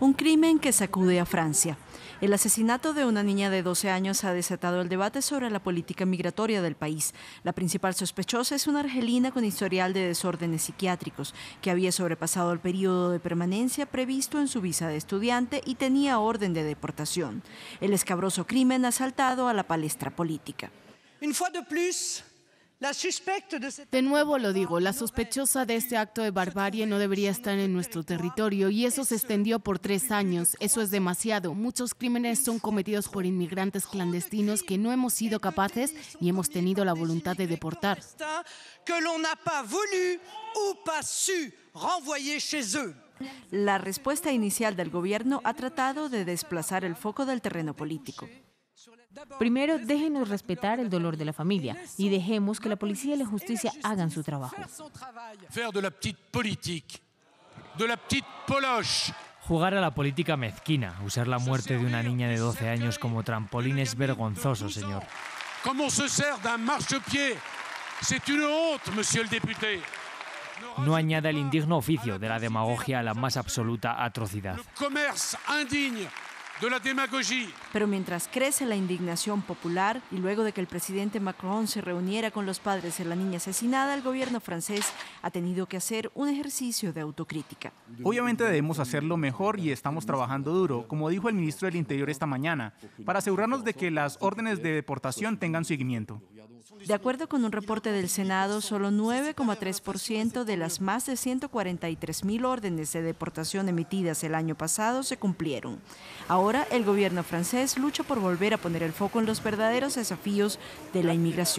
un crimen que sacude a Francia. El asesinato de una niña de 12 años ha desatado el debate sobre la política migratoria del país. La principal sospechosa es una argelina con historial de desórdenes psiquiátricos, que había sobrepasado el periodo de permanencia previsto en su visa de estudiante y tenía orden de deportación. El escabroso crimen ha saltado a la palestra política. De nuevo lo digo, la sospechosa de este acto de barbarie no debería estar en nuestro territorio y eso se extendió por tres años. Eso es demasiado. Muchos crímenes son cometidos por inmigrantes clandestinos que no hemos sido capaces ni hemos tenido la voluntad de deportar. La respuesta inicial del gobierno ha tratado de desplazar el foco del terreno político. Primero, déjenos respetar el dolor de la familia y dejemos que la policía y la justicia hagan su trabajo. Jugar a la política mezquina, usar la muerte de una niña de 12 años como trampolín es vergonzoso, señor. No añada el indigno oficio de la demagogia a la más absoluta atrocidad. Pero mientras crece la indignación popular y luego de que el presidente Macron se reuniera con los padres de la niña asesinada, el gobierno francés ha tenido que hacer un ejercicio de autocrítica. Obviamente debemos hacerlo mejor y estamos trabajando duro, como dijo el ministro del Interior esta mañana, para asegurarnos de que las órdenes de deportación tengan seguimiento. De acuerdo con un reporte del Senado, solo 9,3% de las más de 143 mil órdenes de deportación emitidas el año pasado se cumplieron. Ahora el gobierno francés lucha por volver a poner el foco en los verdaderos desafíos de la inmigración.